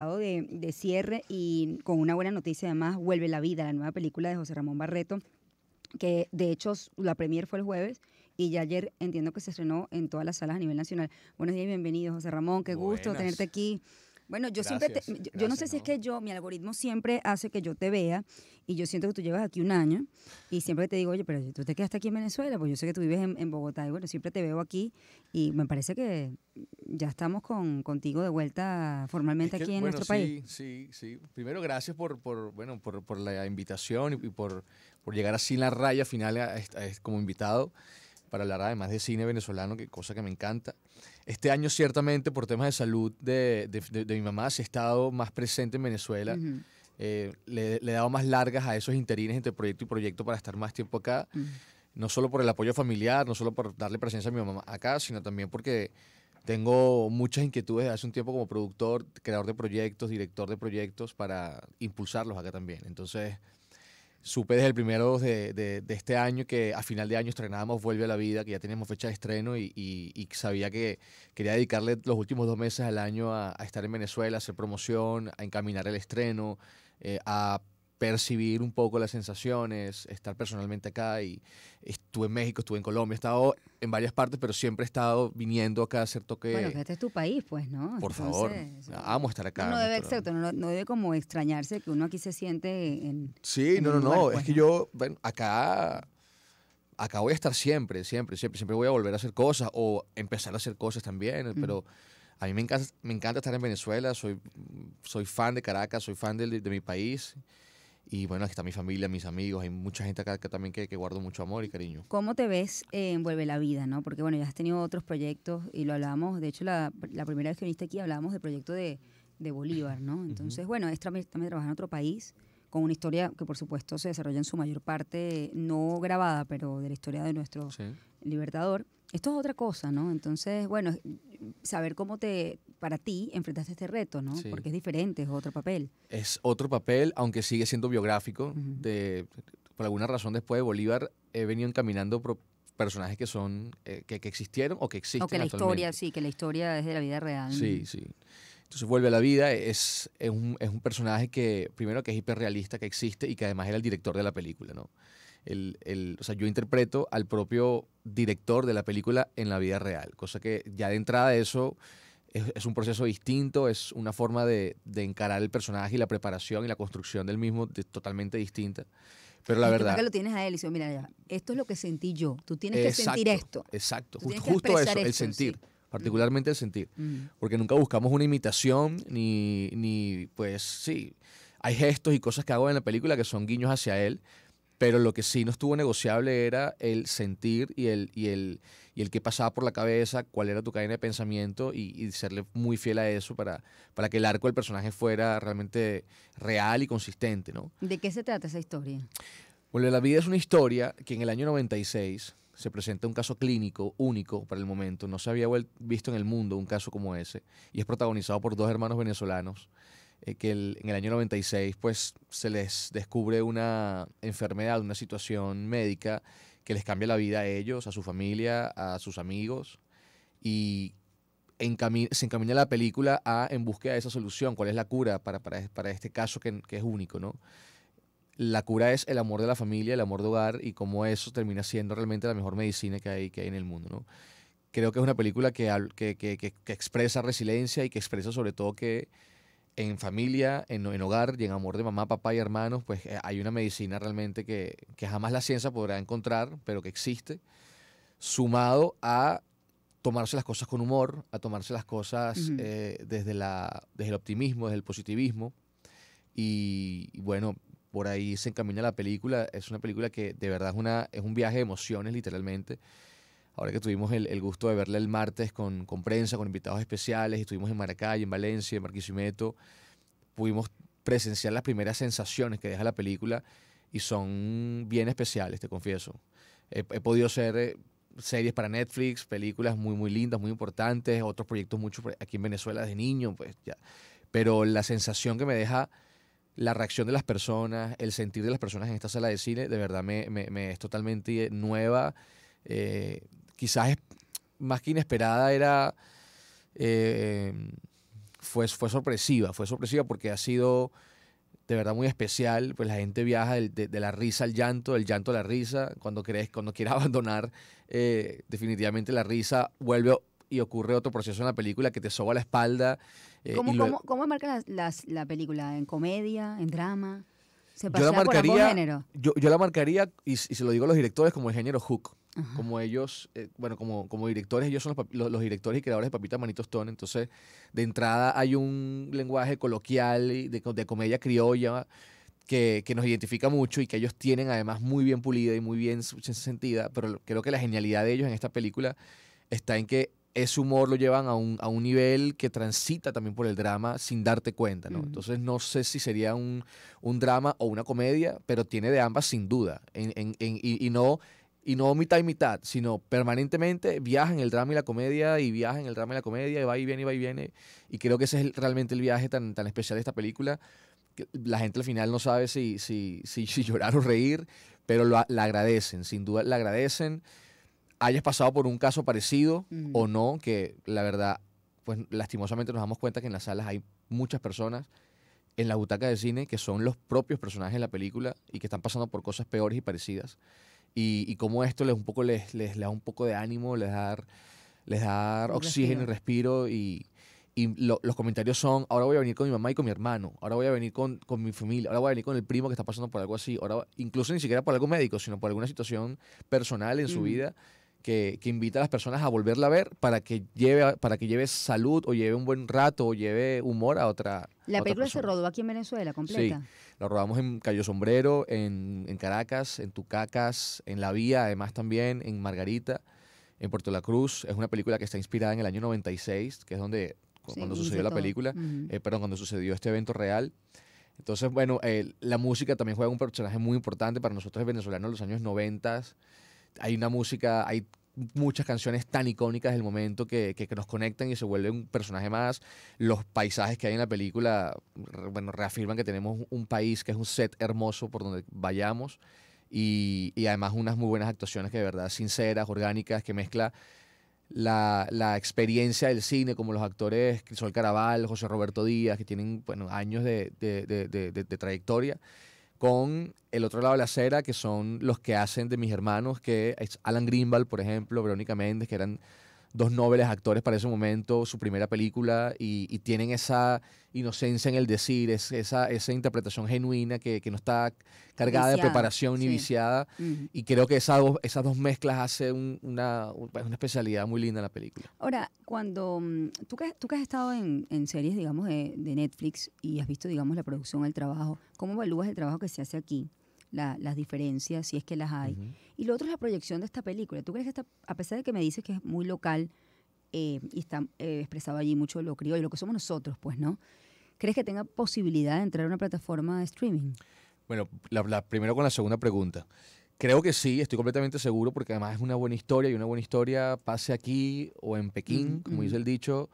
De, cierre y con una buena noticia además, Vuelve la vida, la nueva película de José Ramón Barreto, que de hecho la premier fue el jueves y ya ayer entiendo que se estrenó en todas las salas a nivel nacional. Buenos días y bienvenido José Ramón, qué gusto tenerte aquí. Bueno, yo siempre, yo, no sé si es que yo, mi algoritmo siempre hace que yo te vea y yo siento que tú llevas aquí un año y siempre te digo, oye, pero tú te quedaste aquí en Venezuela, pues yo sé que tú vives en, Bogotá y bueno, siempre te veo aquí y me parece que ya estamos contigo de vuelta formalmente aquí en nuestro país. Sí, sí, Primero, gracias por, bueno, por, la invitación y, por, llegar así en la raya final este, como invitado para hablar además de cine venezolano, que cosa que me encanta. Este año ciertamente por temas de salud de, mi mamá se ha estado más presente en Venezuela. Eh, le, he dado más largas a esos interines entre proyecto y proyecto para estar más tiempo acá. No solo por el apoyo familiar, no solo por darle presencia a mi mamá acá, sino también porque tengo muchas inquietudes hace un tiempo como productor, creador de proyectos, director de proyectos, para impulsarlos acá también. Entonces, supe desde el primero de, este año que a final de año estrenábamos Vuelve a la Vida, que ya teníamos fecha de estreno y, sabía que quería dedicarle los últimos dos meses al año a, estar en Venezuela, a hacer promoción, a encaminar el estreno, eh, a percibir un poco las sensaciones, estar personalmente acá y estuve en México, estuve en Colombia, he estado en varias partes, pero siempre he estado viniendo acá a hacer toque. Bueno, este es tu país, pues, ¿no? Por favor, amo estar acá. No, debe, exacto, no, debe como extrañarse que uno aquí se siente en... Sí, no, no, pues, no, es que yo, bueno, acá acá voy a estar siempre, siempre, siempre, siempre voy a volver a hacer cosas o empezar a hacer cosas también, mm. pero a mí me encanta, me encanta estar en Venezuela, soy, soy fan de Caracas, soy fan de mi país y bueno, aquí está mi familia, mis amigos, hay mucha gente acá que también que, guardo mucho amor y cariño. ¿Cómo te ves eh, en Vuelve la vida, no? Porque bueno, ya has tenido otros proyectos y lo hablábamos, de hecho la, primera vez que viniste aquí hablábamos del proyecto de, de Bolívar, ¿no? Entonces, bueno, es también, trabajar en otro país, con una historia que por supuesto se desarrolla en su mayor parte, no grabada, pero de la historia de nuestro libertador. Esto es otra cosa, ¿no? Entonces, bueno, saber cómo te, para ti, enfrentaste este reto, ¿no? Porque es diferente, es otro papel. Es otro papel, aunque sigue siendo biográfico. de, por alguna razón, después de Bolívar, he venido encaminando personajes que son, eh, que, que, existieron o que existen. O que la historia, sí, que la historia es de la vida real. Sí, sí. Entonces vuelve a la vida, es, es, un, es un personaje que, primero, que es hiperrealista, que existe y que además era el director de la película, ¿no? el, o sea, yo interpreto al propio director de la película en la vida real, cosa que ya de entrada eso es, un proceso distinto, es una forma de, encarar el personaje y la preparación y la construcción del mismo totalmente distinta. Pero la verdad. que lo tienes a él y mira, esto es lo que sentí yo. Tú tienes que sentir esto. Exacto. justo eso, el sentir. Mm. Particularmente el sentir. Mm. Porque nunca buscamos una imitación ni, ni, pues sí. Hay gestos y cosas que hago en la película que son guiños hacia él, pero lo que sí no estuvo negociable era el sentir y el, y el, el que pasaba por la cabeza, cuál era tu cadena de pensamiento y, serle muy fiel a eso para, para que el arco del personaje fuera realmente real y consistente. ¿no? ¿De qué se trata esa historia? Bueno, La vida es una historia que en el año 96 se presenta un caso clínico único para el momento. No se había visto en el mundo un caso como ese y es protagonizado por dos hermanos venezolanos eh, que en el año 96 pues, se les descubre una enfermedad, una situación médica que les cambia la vida a ellos, a su familia, a sus amigos, y se encamina la película a en búsqueda de esa solución, cuál es la cura para, para, para este caso que, que es único, ¿no? la cura es el amor de la familia, el amor de hogar y cómo eso termina siendo realmente la mejor medicina que hay, que hay en el mundo. ¿no? Creo que es una película que, que, que, que expresa resiliencia y que expresa sobre todo que en familia, en, en, hogar y en amor de mamá, papá y hermanos, pues eh, hay una medicina realmente que, que jamás la ciencia podrá encontrar, pero que existe, sumado a tomarse las cosas con humor, a tomarse las cosas eh, desde, la, desde el optimismo, desde el positivismo. Y, y, bueno, por ahí se encamina la película. Es una película que de verdad es, una, es un viaje de emociones, literalmente. Ahora que tuvimos el, el gusto de verla el martes con, con, prensa, con invitados especiales, estuvimos en Maracay, en Valencia, en Marquisimeto, pudimos presenciar las primeras sensaciones que deja la película y son bien especiales, te confieso. He, podido hacer eh, series para Netflix, películas muy, muy lindas, muy importantes, otros proyectos mucho aquí en Venezuela de niño, pues ya. Pero la sensación que me deja la reacción de las personas, el sentir de las personas en esta sala de cine, de verdad me, me, es totalmente nueva. Eh, quizás más que inesperada era... Eh, fue, sorpresiva, fue sorpresiva porque ha sido de verdad muy especial, pues la gente viaja de, la risa al llanto, del llanto a la risa, cuando, crees, cuando quieres abandonar, eh, definitivamente la risa vuelve y ocurre otro proceso en la película que te soba la espalda. Eh, ¿Cómo, marca la película? ¿En comedia? ¿En drama? ¿Se yo la marcaría, yo, yo, la marcaría, y, y, se lo digo a los directores, como el género hook. Como ellos, eh, bueno, como, como directores, ellos son los, los, directores y creadores de Papita Manito Stone. Entonces, de entrada hay un lenguaje coloquial de, de comedia criolla que, nos identifica mucho y que ellos tienen además muy bien pulida y muy bien sentida. Pero creo que la genialidad de ellos en esta película está en que ese humor lo llevan a un, nivel que transita también por el drama sin darte cuenta, ¿no? Entonces no sé si sería un, drama o una comedia, pero tiene de ambas sin duda. en, en, y, no y no mitad y mitad, sino permanentemente viaja en el drama y la comedia, y viaja en el drama y la comedia, y va y viene, y va y viene. Y creo que ese es realmente el viaje tan, tan especial de esta película. Que la gente al final no sabe si, si, si, llorar o reír, pero la agradecen, sin duda la agradecen. Hayas pasado por un caso parecido o no, que la verdad, pues lastimosamente nos damos cuenta que en las salas hay muchas personas en la butaca de cine que son los propios personajes de la película y que están pasando por cosas peores y parecidas y, cómo esto les un poco les, les, da un poco de ánimo, les da, les da oxígeno y respiro y, los comentarios son, ahora voy a venir con mi mamá y con mi hermano, ahora voy a venir con, con, mi familia, ahora voy a venir con el primo que está pasando por algo así, ahora incluso ni siquiera por algo médico, sino por alguna situación personal en su mm. vida que, invita a las personas a volverla a ver para que lleve para que lleve salud o lleve un buen rato o lleve humor a otra. La película se rodó aquí en Venezuela completa. Sí, la rodamos en Cayo Sombrero, en, Caracas, en Tucacas, en La Vía, además también en Margarita, en Puerto La Cruz. Es una película que está inspirada en el año 96, que es donde cuando sucedió la película, eh, perdón, cuando sucedió este evento real. Entonces, bueno, la música también juega un personaje muy importante para nosotros venezolanos en los años 90 hay una música, hay muchas canciones tan icónicas del momento que, que, nos conectan y se vuelve un personaje más. Los paisajes que hay en la película, bueno, reafirman que tenemos un país que es un set hermoso por donde vayamos y, y además unas muy buenas actuaciones que de verdad sinceras, orgánicas, que mezcla la, la, experiencia del cine, como los actores Crisol Caraval, José Roberto Díaz, que tienen bueno, años de, de, de, de trayectoria con el otro lado de la acera, que son los que hacen de mis hermanos, que es Alan Greenwald, por ejemplo, Verónica Méndez, que eran dos nobles actores para ese momento, su primera película, y, tienen esa inocencia en el decir, es, esa, esa interpretación genuina que, que no está cargada de preparación ni viciada. Y creo que esas dos, esas dos mezclas hacen una, pues, una, especialidad muy linda en la película. Ahora, cuando mm, tú que, tú que has estado en, en series, digamos, de, de Netflix y has visto, digamos, la producción, el trabajo, ¿cómo evalúas el trabajo que se hace aquí? las diferencias, si es que las hay. Y lo otro es la proyección de esta película. ¿Tú crees que, esta, a pesar de que me dices que es muy local eh, y está eh, expresado allí mucho lo criollo, lo que somos nosotros, pues, ¿no? ¿Crees que tenga posibilidad de entrar a una plataforma de streaming? Bueno, la, primero con la segunda pregunta. Creo que sí, estoy completamente seguro porque además es una buena historia y una buena historia pase aquí o en Pekín, como dice el dicho,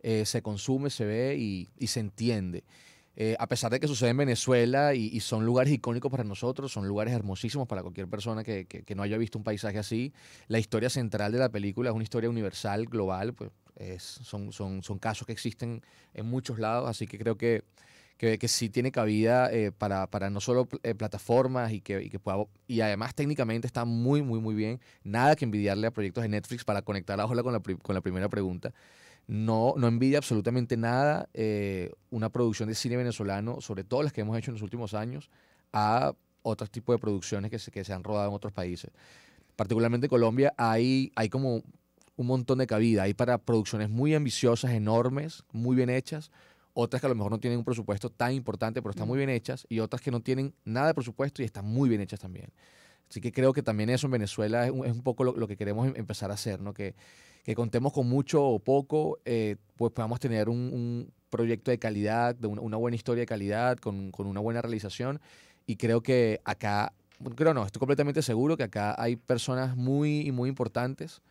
eh, se consume, se ve y se entiende. Eh, a pesar de que sucede en Venezuela y, son lugares icónicos para nosotros, son lugares hermosísimos para cualquier persona que, no haya visto un paisaje así, la historia central de la película es una historia universal, global, pues son, casos que existen en muchos lados, así que creo que, sí tiene cabida eh, para, no solo eh, plataformas y que, pueda, y además técnicamente está muy, muy, muy bien, nada que envidiarle a proyectos de Netflix para conectar la Ola con la, con la primera pregunta. No, no envidia absolutamente nada eh, una producción de cine venezolano, sobre todo las que hemos hecho en los últimos años, a otros tipos de producciones que se, han rodado en otros países. Particularmente en Colombia hay, hay como un montón de cabida. Hay para producciones muy ambiciosas, enormes, muy bien hechas, otras que a lo mejor no tienen un presupuesto tan importante, pero están muy bien hechas, y otras que no tienen nada de presupuesto y están muy bien hechas también. Así que creo que también eso en Venezuela es un, poco lo, lo, que queremos em-, empezar a hacer, ¿no? Que, que contemos con mucho o poco, eh, pues podamos tener un, proyecto de calidad, de una, buena historia de calidad, con, con, una buena realización. Y creo que acá, creo no, estoy completamente seguro que acá hay personas muy, muy importantes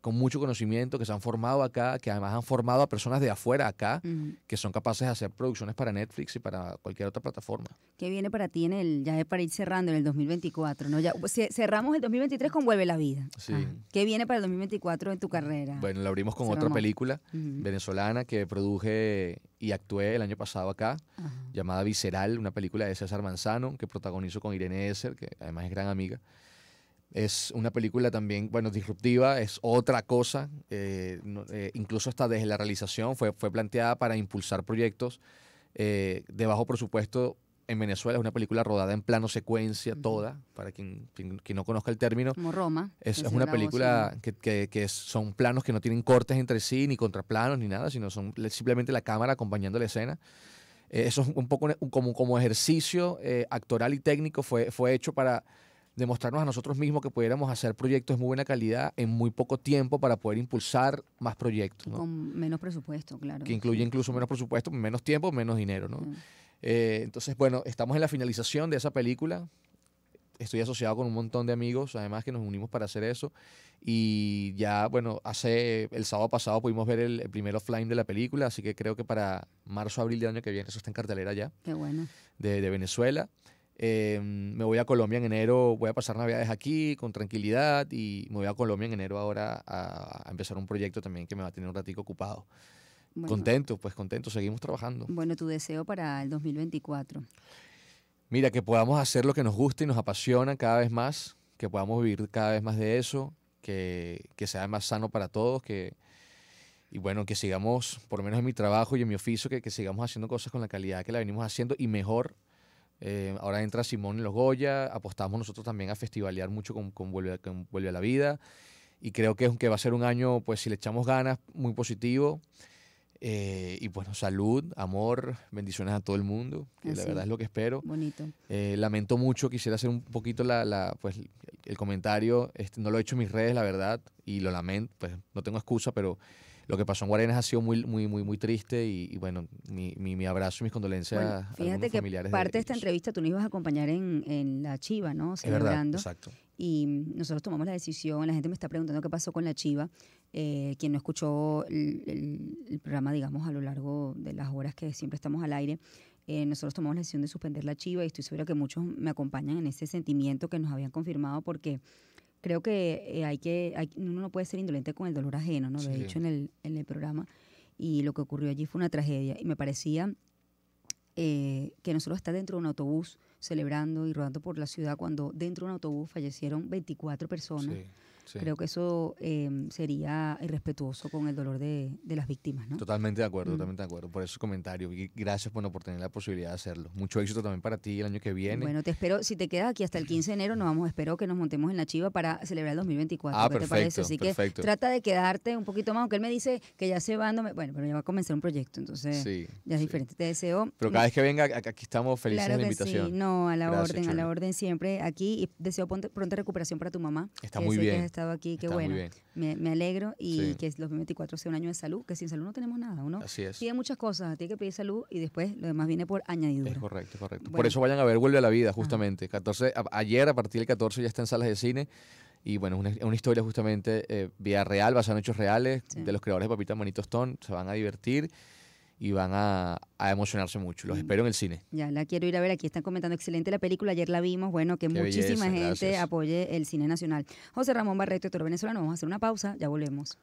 con mucho conocimiento, que se han formado acá, que además han formado a personas de afuera acá, que son capaces de hacer producciones para Netflix y para cualquier otra plataforma. ¿Qué viene para ti en el, ya para ir cerrando, en el 2024? ¿no? Ya, pues, cerramos el 2023 con Vuelve la Vida. Sí. Ah. ¿Qué viene para el 2024 en tu carrera? Bueno, lo abrimos con otra película venezolana que produje y actué el año pasado acá, llamada Visceral, una película de César Manzano, que protagonizo con Irene Esser, que además es gran amiga. Es una película también, bueno, disruptiva, es otra cosa, eh, eh, incluso hasta desde la realización fue, fue planteada para impulsar proyectos eh, de bajo presupuesto en Venezuela. Es una película rodada en plano secuencia toda, para quien, quien, no conozca el término. Como Roma. Es, una película que, que, son planos que no tienen cortes entre sí, ni contraplanos, ni nada, sino son simplemente la cámara acompañando la escena. Eh, eso es un poco como, como ejercicio actoral y técnico, fue, fue hecho para demostrarnos a nosotros mismos que pudiéramos hacer proyectos de muy buena calidad en muy poco tiempo para poder impulsar más proyectos. Con menos presupuesto, claro. Que incluye incluso menos presupuesto, menos tiempo, menos dinero, ¿no? Eh, entonces, bueno, estamos en la finalización de esa película. Estoy asociado con un montón de amigos, además que nos unimos para hacer eso. Y ya, bueno, hace el sábado pasado pudimos ver el, primer offline de la película, así que creo que para marzo, abril del año que viene, eso está en cartelera ya. Qué bueno. de, de Venezuela. Em, me voy a Colombia en enero, voy a pasar navidades aquí con tranquilidad y me voy a Colombia en enero ahora a, empezar un proyecto también que me va a tener un ratico ocupado. contento, pues contento, seguimos trabajando. Bueno, tu deseo para el 2024. Mira, que podamos hacer lo que nos gusta y nos apasiona cada vez más, que podamos vivir cada vez más de eso, que, que sea más sano para todos, que, y bueno, que sigamos, por lo menos en mi trabajo y en mi oficio, que, que sigamos haciendo cosas con la calidad que la venimos haciendo y mejor eh, ahora entra Simón en los Goya, apostamos nosotros también a festivalear mucho con, con, Vuelve, Vuelve, a la Vida y creo que aunque va a ser un año, pues si le echamos ganas, muy positivo. Eh, y bueno, salud, amor, bendiciones a todo el mundo, que la verdad es lo que espero. Eh, lamento mucho, quisiera hacer un poquito la, la pues, el comentario, este, no lo he hecho en mis redes, la verdad, y lo lamento, pues no tengo excusa, pero lo que pasó en Guarenas ha sido muy, muy, muy, muy triste y, bueno, mi, abrazo y mis condolencias bueno, los familiares Fíjate que Parte de, esta entrevista tú nos ibas a acompañar en, en la Chiva, ¿no? Celebrando. Es verdad, exacto. Y nosotros tomamos la decisión, la gente me está preguntando qué pasó con la Chiva. Eh, quien no escuchó el, programa, digamos, a lo largo de las horas que siempre estamos al aire, eh, nosotros tomamos la decisión de suspender la Chiva y estoy segura que muchos me acompañan en ese sentimiento que nos habían confirmado porque creo que eh, hay que, uno no puede ser indolente con el dolor ajeno, ¿no? Lo he dicho en el, en el programa. Y lo que ocurrió allí fue una tragedia. Y me parecía eh, que nosotros está dentro de un autobús celebrando y rodando por la ciudad cuando dentro de un autobús fallecieron 24 personas. Creo que eso em, sería irrespetuoso con el dolor de, las víctimas, ¿no? Totalmente de acuerdo, mm. totalmente de acuerdo. Por esos comentarios. Y gracias bueno, por tener la posibilidad de hacerlo. Mucho éxito también para ti el año que viene. Bueno, te espero, si te quedas aquí hasta el 15 de enero, nos vamos, espero que nos montemos en la chiva para celebrar el 2024. Ah, perfecto, te parece? Así que trata de quedarte un poquito más, aunque él me dice que ya se va, bueno, pero ya va a comenzar un proyecto, entonces ya es diferente. Te deseo. Pero cada vez que venga, aquí estamos felices de la invitación. Sí. No, a la orden, a la orden siempre aquí y deseo pronta recuperación para tu mamá. Está muy bien estado aquí, qué bueno, me, alegro y que los 24 sea un año de salud, que sin salud no tenemos nada, uno Así pide muchas cosas, tiene que pedir salud y después lo demás viene por añadidura. Es correcto, correcto. Por eso vayan a ver Vuelve a la Vida, justamente. 14, ayer, a partir del 14, ya está en salas de cine. Y bueno, una, una historia justamente eh, vía real, basada en hechos reales, de los creadores de Papita Manito Stone. Se van a divertir y van a, emocionarse mucho. Los mm. espero en el cine. Ya la quiero ir a ver. Aquí están comentando, excelente la película, ayer la vimos. Bueno, que muchísima gente apoye el cine nacional. José Ramón Barreto, Toro Venezolano, vamos a hacer una pausa, ya volvemos.